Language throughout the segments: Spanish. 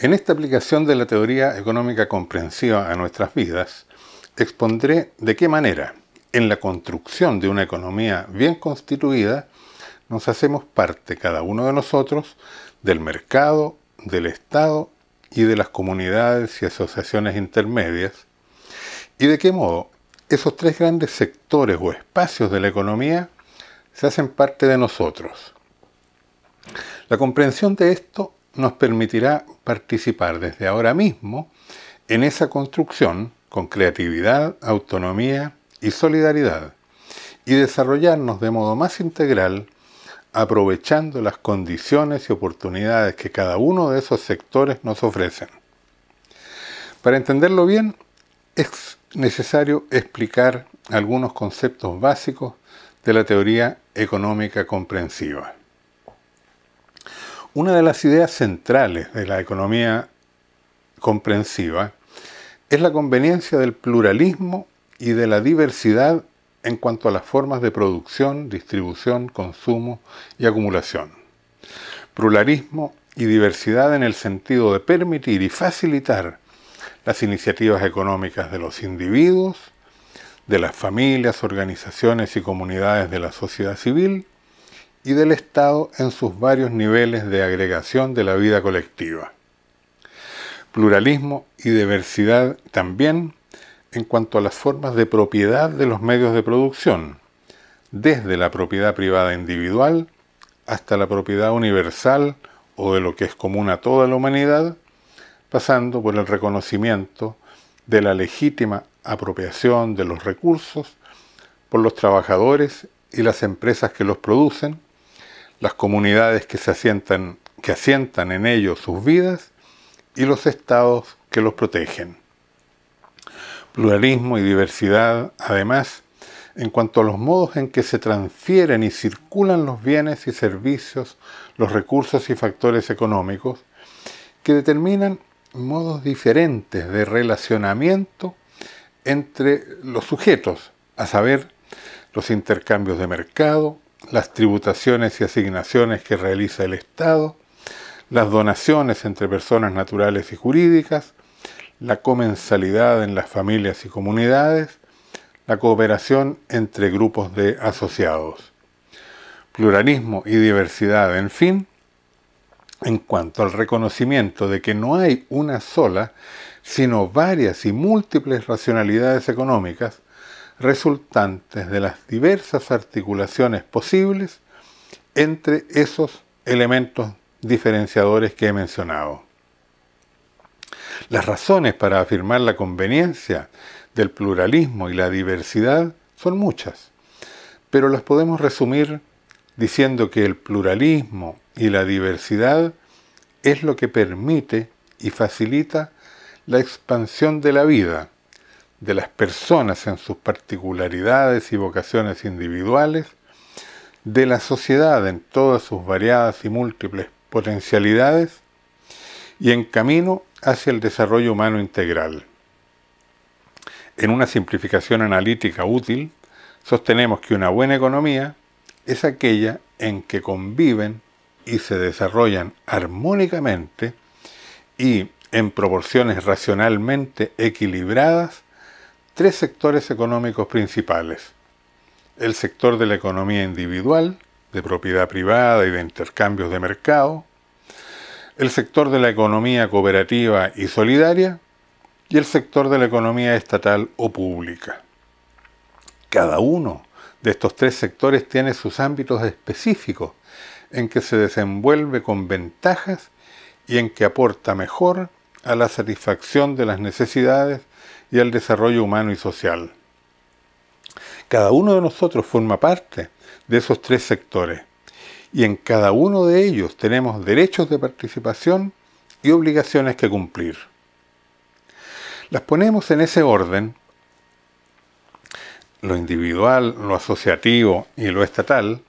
En esta aplicación de la teoría económica comprensiva a nuestras vidas, expondré de qué manera, en la construcción de una economía bien constituida, nos hacemos parte cada uno de nosotros del mercado, del Estado y de las comunidades y asociaciones intermedias, y de qué modo esos tres grandes sectores o espacios de la economía se hacen parte de nosotros. La comprensión de esto nos permitirá participar desde ahora mismo en esa construcción con creatividad, autonomía y solidaridad y desarrollarnos de modo más integral aprovechando las condiciones y oportunidades que cada uno de esos sectores nos ofrecen. Para entenderlo bien, es necesario explicar algunos conceptos básicos de la teoría económica comprensiva una de las ideas centrales de la economía comprensiva es la conveniencia del pluralismo y de la diversidad en cuanto a las formas de producción, distribución, consumo y acumulación. Pluralismo y diversidad en el sentido de permitir y facilitar las iniciativas económicas de los individuos, de las familias, organizaciones y comunidades de la sociedad civil, y del Estado en sus varios niveles de agregación de la vida colectiva. Pluralismo y diversidad también en cuanto a las formas de propiedad de los medios de producción, desde la propiedad privada individual hasta la propiedad universal o de lo que es común a toda la humanidad, pasando por el reconocimiento de la legítima apropiación de los recursos por los trabajadores y las empresas que los producen, las comunidades que asientan, que asientan en ellos sus vidas y los estados que los protegen. Pluralismo y diversidad, además, en cuanto a los modos en que se transfieren y circulan los bienes y servicios, los recursos y factores económicos, que determinan modos diferentes de relacionamiento entre los sujetos, a saber, los intercambios de mercado, las tributaciones y asignaciones que realiza el Estado, las donaciones entre personas naturales y jurídicas, la comensalidad en las familias y comunidades, la cooperación entre grupos de asociados. Pluralismo y diversidad, en fin, en cuanto al reconocimiento de que no hay una sola, sino varias y múltiples racionalidades económicas, resultantes de las diversas articulaciones posibles entre esos elementos diferenciadores que he mencionado. Las razones para afirmar la conveniencia del pluralismo y la diversidad son muchas, pero las podemos resumir diciendo que el pluralismo y la diversidad es lo que permite y facilita la expansión de la vida, de las personas en sus particularidades y vocaciones individuales, de la sociedad en todas sus variadas y múltiples potencialidades, y en camino hacia el desarrollo humano integral. En una simplificación analítica útil, sostenemos que una buena economía es aquella en que conviven y se desarrollan armónicamente y en proporciones racionalmente equilibradas tres sectores económicos principales. El sector de la economía individual, de propiedad privada y de intercambios de mercado, el sector de la economía cooperativa y solidaria y el sector de la economía estatal o pública. Cada uno de estos tres sectores tiene sus ámbitos específicos en que se desenvuelve con ventajas y en que aporta mejor a la satisfacción de las necesidades y al desarrollo humano y social. Cada uno de nosotros forma parte de esos tres sectores y en cada uno de ellos tenemos derechos de participación y obligaciones que cumplir. Las ponemos en ese orden, lo individual, lo asociativo y lo estatal,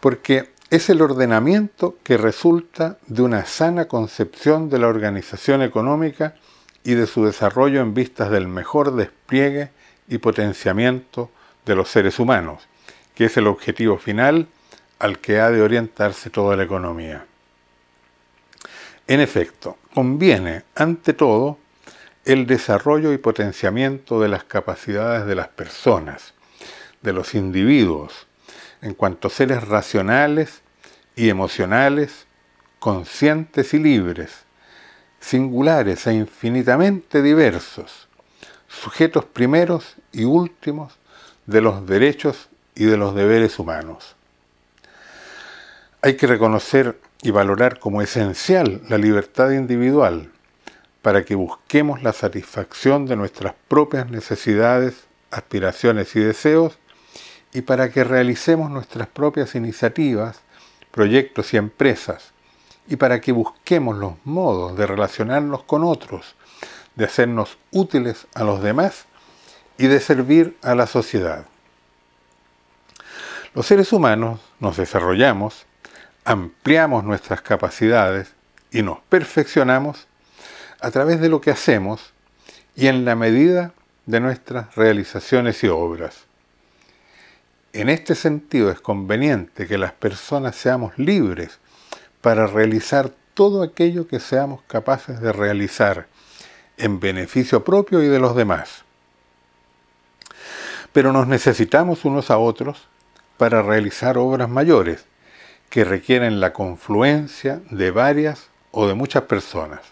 porque es el ordenamiento que resulta de una sana concepción de la organización económica y de su desarrollo en vistas del mejor despliegue y potenciamiento de los seres humanos, que es el objetivo final al que ha de orientarse toda la economía. En efecto, conviene, ante todo, el desarrollo y potenciamiento de las capacidades de las personas, de los individuos, en cuanto seres racionales y emocionales, conscientes y libres, singulares e infinitamente diversos, sujetos primeros y últimos de los derechos y de los deberes humanos. Hay que reconocer y valorar como esencial la libertad individual para que busquemos la satisfacción de nuestras propias necesidades, aspiraciones y deseos y para que realicemos nuestras propias iniciativas, proyectos y empresas y para que busquemos los modos de relacionarnos con otros, de hacernos útiles a los demás y de servir a la sociedad. Los seres humanos nos desarrollamos, ampliamos nuestras capacidades y nos perfeccionamos a través de lo que hacemos y en la medida de nuestras realizaciones y obras. En este sentido es conveniente que las personas seamos libres para realizar todo aquello que seamos capaces de realizar en beneficio propio y de los demás. Pero nos necesitamos unos a otros para realizar obras mayores que requieren la confluencia de varias o de muchas personas.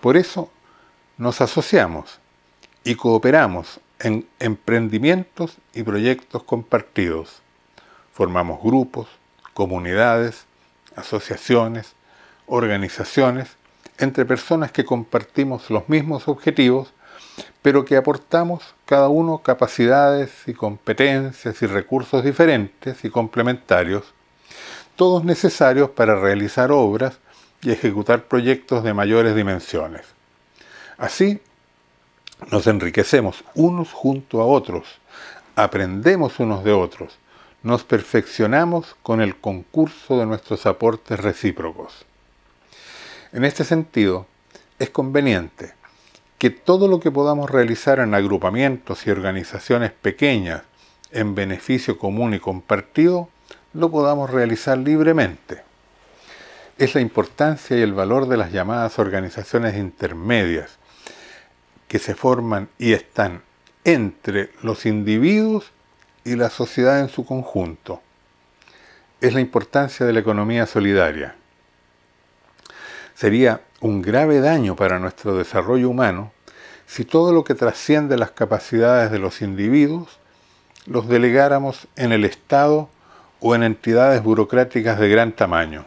Por eso nos asociamos y cooperamos en emprendimientos y proyectos compartidos. Formamos grupos, comunidades, asociaciones, organizaciones, entre personas que compartimos los mismos objetivos, pero que aportamos cada uno capacidades y competencias y recursos diferentes y complementarios, todos necesarios para realizar obras y ejecutar proyectos de mayores dimensiones. Así, nos enriquecemos unos junto a otros, aprendemos unos de otros, nos perfeccionamos con el concurso de nuestros aportes recíprocos. En este sentido, es conveniente que todo lo que podamos realizar en agrupamientos y organizaciones pequeñas en beneficio común y compartido, lo podamos realizar libremente. Es la importancia y el valor de las llamadas organizaciones intermedias que se forman y están entre los individuos y la sociedad en su conjunto. Es la importancia de la economía solidaria. Sería un grave daño para nuestro desarrollo humano si todo lo que trasciende las capacidades de los individuos los delegáramos en el Estado o en entidades burocráticas de gran tamaño.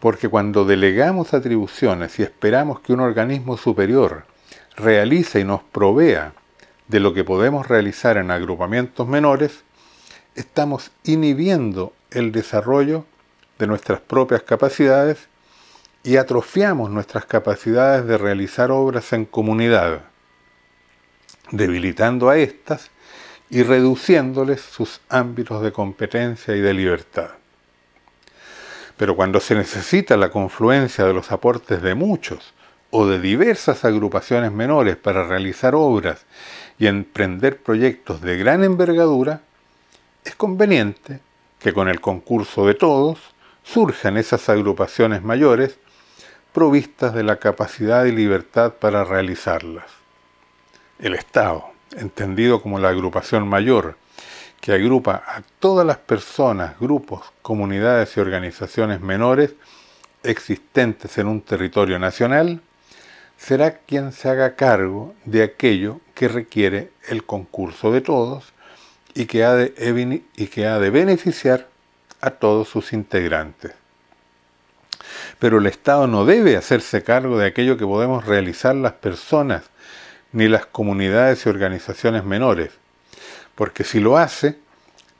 Porque cuando delegamos atribuciones y esperamos que un organismo superior realice y nos provea de lo que podemos realizar en agrupamientos menores, estamos inhibiendo el desarrollo de nuestras propias capacidades y atrofiamos nuestras capacidades de realizar obras en comunidad, debilitando a éstas y reduciéndoles sus ámbitos de competencia y de libertad. Pero cuando se necesita la confluencia de los aportes de muchos o de diversas agrupaciones menores para realizar obras y emprender proyectos de gran envergadura, es conveniente que con el concurso de todos surjan esas agrupaciones mayores provistas de la capacidad y libertad para realizarlas. El Estado, entendido como la agrupación mayor, que agrupa a todas las personas, grupos, comunidades y organizaciones menores existentes en un territorio nacional, será quien se haga cargo de aquello que requiere el concurso de todos y que ha de, beneficiar a todos sus integrantes. Pero el Estado no debe hacerse cargo de aquello que podemos realizar las personas, ni las comunidades y organizaciones menores, porque si lo hace,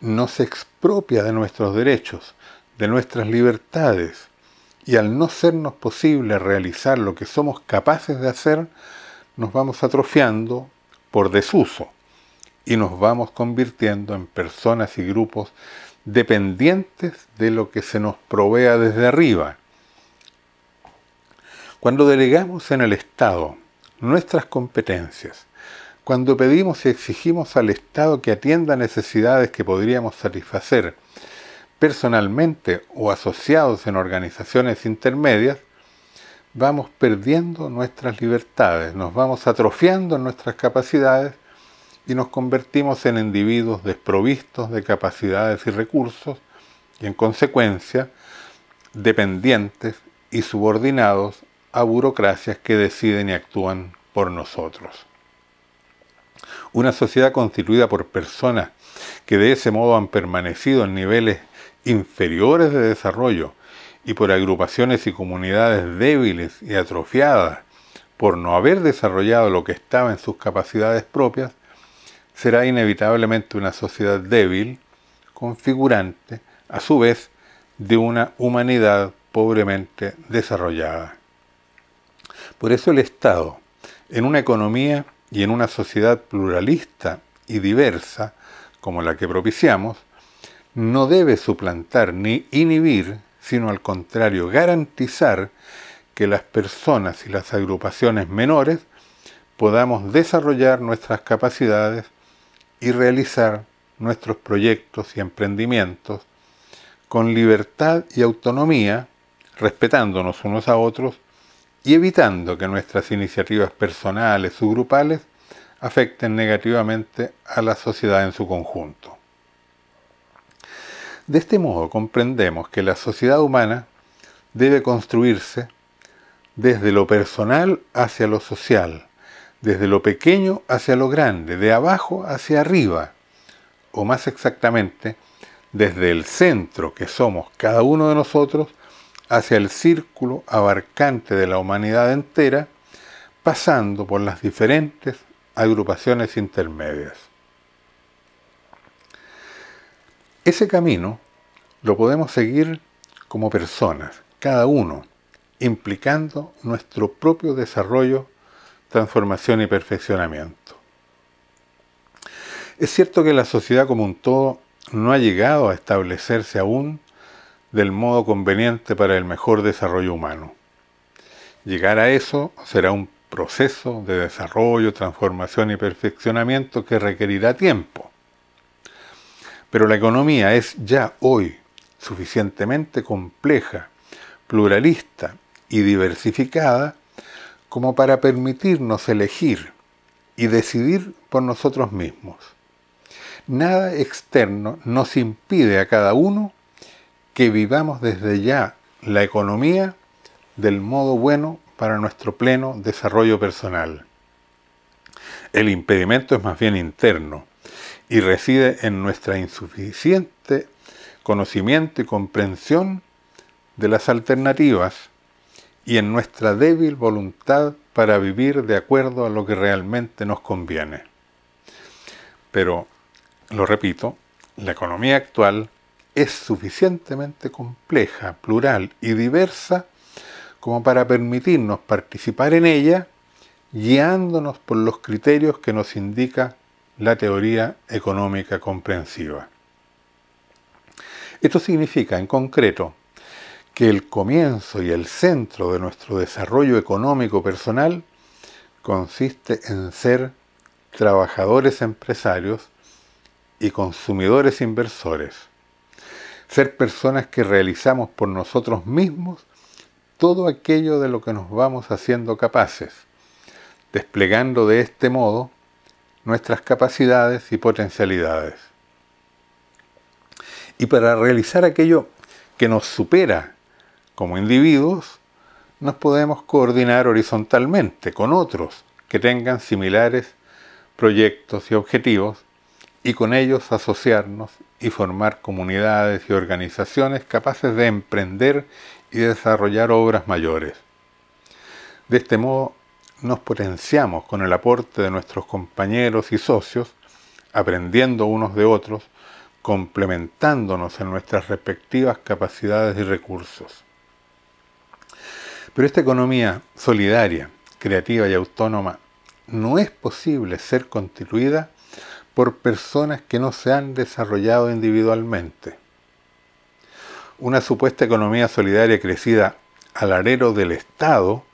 no se expropia de nuestros derechos, de nuestras libertades, y al no sernos posible realizar lo que somos capaces de hacer, nos vamos atrofiando por desuso y nos vamos convirtiendo en personas y grupos dependientes de lo que se nos provea desde arriba. Cuando delegamos en el Estado nuestras competencias, cuando pedimos y exigimos al Estado que atienda necesidades que podríamos satisfacer, personalmente o asociados en organizaciones intermedias, vamos perdiendo nuestras libertades, nos vamos atrofiando en nuestras capacidades y nos convertimos en individuos desprovistos de capacidades y recursos y en consecuencia dependientes y subordinados a burocracias que deciden y actúan por nosotros. Una sociedad constituida por personas que de ese modo han permanecido en niveles inferiores de desarrollo y por agrupaciones y comunidades débiles y atrofiadas por no haber desarrollado lo que estaba en sus capacidades propias, será inevitablemente una sociedad débil, configurante, a su vez, de una humanidad pobremente desarrollada. Por eso el Estado, en una economía y en una sociedad pluralista y diversa, como la que propiciamos, no debe suplantar ni inhibir, sino al contrario, garantizar que las personas y las agrupaciones menores podamos desarrollar nuestras capacidades y realizar nuestros proyectos y emprendimientos con libertad y autonomía, respetándonos unos a otros y evitando que nuestras iniciativas personales o grupales afecten negativamente a la sociedad en su conjunto. De este modo comprendemos que la sociedad humana debe construirse desde lo personal hacia lo social, desde lo pequeño hacia lo grande, de abajo hacia arriba, o más exactamente, desde el centro que somos cada uno de nosotros hacia el círculo abarcante de la humanidad entera, pasando por las diferentes agrupaciones intermedias. Ese camino lo podemos seguir como personas, cada uno, implicando nuestro propio desarrollo, transformación y perfeccionamiento. Es cierto que la sociedad como un todo no ha llegado a establecerse aún del modo conveniente para el mejor desarrollo humano. Llegar a eso será un proceso de desarrollo, transformación y perfeccionamiento que requerirá tiempo pero la economía es ya hoy suficientemente compleja, pluralista y diversificada como para permitirnos elegir y decidir por nosotros mismos. Nada externo nos impide a cada uno que vivamos desde ya la economía del modo bueno para nuestro pleno desarrollo personal. El impedimento es más bien interno, y reside en nuestra insuficiente conocimiento y comprensión de las alternativas y en nuestra débil voluntad para vivir de acuerdo a lo que realmente nos conviene. Pero, lo repito, la economía actual es suficientemente compleja, plural y diversa como para permitirnos participar en ella guiándonos por los criterios que nos indica la teoría económica comprensiva. Esto significa, en concreto, que el comienzo y el centro de nuestro desarrollo económico personal consiste en ser trabajadores empresarios y consumidores inversores. Ser personas que realizamos por nosotros mismos todo aquello de lo que nos vamos haciendo capaces, desplegando de este modo nuestras capacidades y potencialidades. Y para realizar aquello que nos supera como individuos, nos podemos coordinar horizontalmente con otros que tengan similares proyectos y objetivos y con ellos asociarnos y formar comunidades y organizaciones capaces de emprender y desarrollar obras mayores. De este modo nos potenciamos con el aporte de nuestros compañeros y socios, aprendiendo unos de otros, complementándonos en nuestras respectivas capacidades y recursos. Pero esta economía solidaria, creativa y autónoma no es posible ser constituida por personas que no se han desarrollado individualmente. Una supuesta economía solidaria crecida al arero del Estado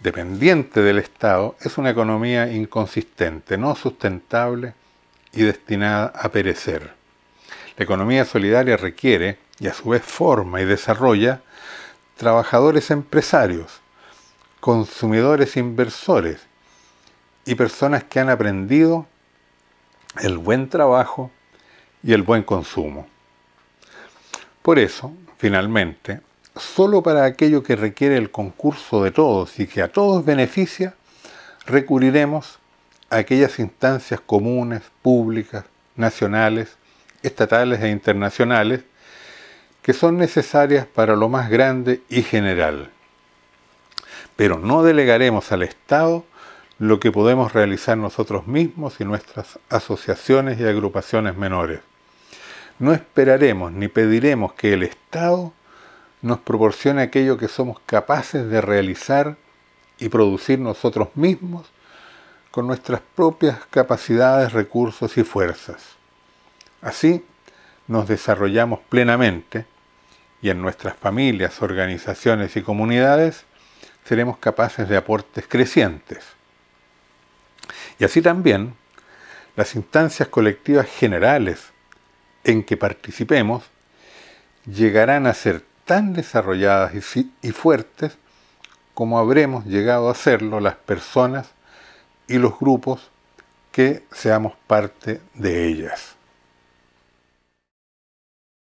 dependiente del Estado es una economía inconsistente, no sustentable y destinada a perecer. La economía solidaria requiere, y a su vez forma y desarrolla, trabajadores empresarios, consumidores inversores y personas que han aprendido el buen trabajo y el buen consumo. Por eso, finalmente, solo para aquello que requiere el concurso de todos y que a todos beneficia, recurriremos a aquellas instancias comunes, públicas, nacionales, estatales e internacionales que son necesarias para lo más grande y general. Pero no delegaremos al Estado lo que podemos realizar nosotros mismos y nuestras asociaciones y agrupaciones menores. No esperaremos ni pediremos que el Estado nos proporciona aquello que somos capaces de realizar y producir nosotros mismos con nuestras propias capacidades, recursos y fuerzas. Así nos desarrollamos plenamente y en nuestras familias, organizaciones y comunidades seremos capaces de aportes crecientes. Y así también las instancias colectivas generales en que participemos llegarán a ser tan desarrolladas y, fuertes como habremos llegado a serlo las personas y los grupos que seamos parte de ellas.